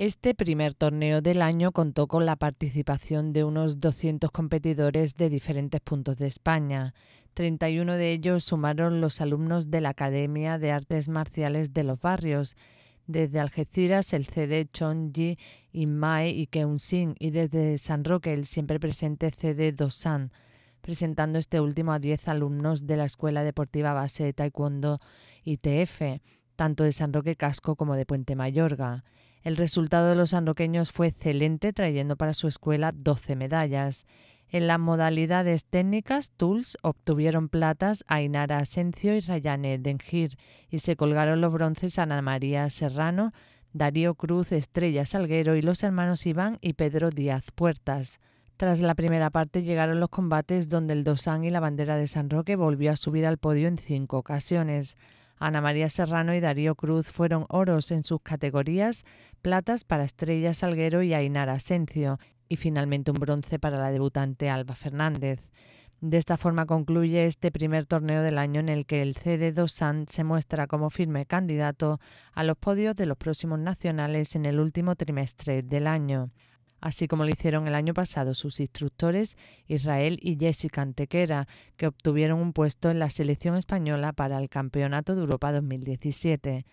Este primer torneo del año contó con la participación de unos 200 competidores de diferentes puntos de España. 31 de ellos sumaron los alumnos de la Academia de Artes Marciales de los Barrios, desde Algeciras el CD Chonji, Inmae y Keunsin y desde San Roque el siempre presente CD Dosan, presentando este último a 10 alumnos de la Escuela Deportiva Base de Taekwondo ITF, tanto de San Roque Casco como de Puente Mayorga. El resultado de los sanroqueños fue excelente, trayendo para su escuela 12 medallas. En las modalidades técnicas, Tools obtuvieron platas a Inara Asencio y Rayane Dengir y se colgaron los bronces a Ana María Serrano, Darío Cruz Estrella Salguero y los hermanos Iván y Pedro Díaz Puertas. Tras la primera parte llegaron los combates donde el dosán y la bandera de San Roque volvió a subir al podio en cinco ocasiones. Ana María Serrano y Darío Cruz fueron oros en sus categorías, platas para Estrella Salguero y Ainara Asencio, y finalmente un bronce para la debutante Alba Fernández. De esta forma concluye este primer torneo del año en el que el CD 2 se muestra como firme candidato a los podios de los próximos nacionales en el último trimestre del año así como lo hicieron el año pasado sus instructores Israel y Jessica Antequera, que obtuvieron un puesto en la selección española para el Campeonato de Europa 2017.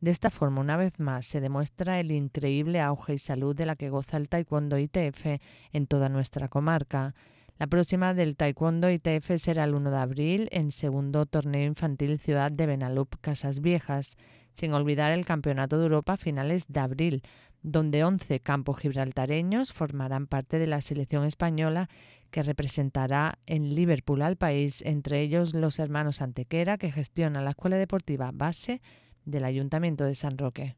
De esta forma, una vez más, se demuestra el increíble auge y salud de la que goza el taekwondo ITF en toda nuestra comarca. La próxima del Taekwondo ITF será el 1 de abril en segundo torneo infantil Ciudad de Benalup Casas Viejas, sin olvidar el Campeonato de Europa a finales de abril, donde 11 campos gibraltareños formarán parte de la selección española que representará en Liverpool al país, entre ellos los hermanos Antequera, que gestiona la Escuela Deportiva Base del Ayuntamiento de San Roque.